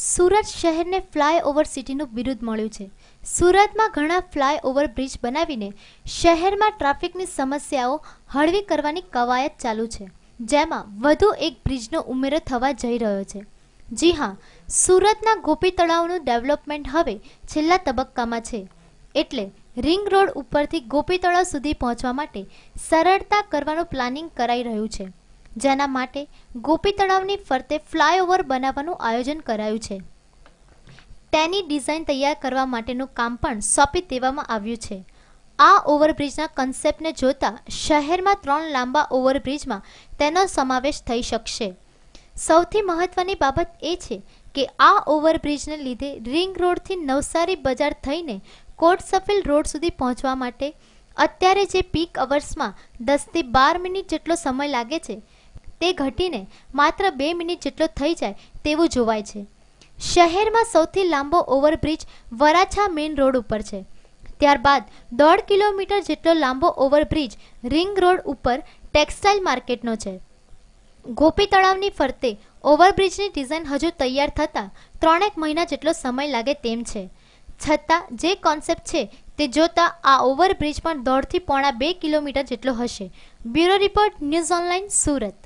સુરત શહેરને ફ્લાયઓવર સિટીનું બિરુદ મળ્યું છે સુરતમાં ઘણા ફ્લાયઓવર બ્રિજ બનાવીને શહેરમાં ટ્રાફિકની સમસ્યાઓ હળવી કરવાની કવાયત ચાલુ છે જેમાં વધુ એક બ્રિજનો ઉમેરો થવા જઈ રહ્યો છે જી હા સુરતના ગોપી તળાવનું ડેવલપમેન્ટ હવે છેલ્લા તબક્કામાં છે એટલે રિંગ રોડ ઉપરથી ગોપી તળાવ સુધી પહોંચવા માટે સરળતા કરવાનું પ્લાનિંગ કરાઈ રહ્યું છે જેના માટે ગોપી તળાવની ફરતે ફ્લાયઓવર બનાવવાનું આયોજન કરાયું છે તેની ડિઝાઇન તૈયાર કરવા માટેનું કામ પણ સોંપી દેવામાં આવ્યું છે આ ઓવરબ્રિજના કન્સેપ્ટને જોતા શહેરમાં ત્રણ લાંબા ઓવરબ્રિજમાં તેનો સમાવેશ થઈ શકશે સૌથી મહત્વની બાબત એ છે કે આ ઓવરબ્રિજને લીધે રિંગ રોડથી નવસારી બજાર થઈને કોટ સફેલ રોડ સુધી પહોંચવા માટે અત્યારે જે પીક અવર્સમાં દસથી બાર મિનિટ જેટલો સમય લાગે છે તે ઘટીને માત્ર બે મિનિટ જેટલો થઈ જાય તેવું જોવાય છે શહેરમાં સૌથી લાંબો ઓવરબ્રિજ વરાછા મેઇન રોડ ઉપર છે ત્યારબાદ દોઢ કિલોમીટર જેટલો લાંબો ઓવરબ્રિજ રિંગ રોડ ઉપર ટેક્સટાઇલ માર્કેટનો છે ગોપી તળાવની ફરતે ઓવરબ્રિજની ડિઝાઇન હજુ તૈયાર થતાં ત્રણેક મહિના જેટલો સમય લાગે તેમ છે છતાં જે કોન્સેપ્ટ છે તે જોતાં આ ઓવરબ્રિજ પણ દોઢથી પોણા બે કિલોમીટર જેટલો હશે bureau report news online Surat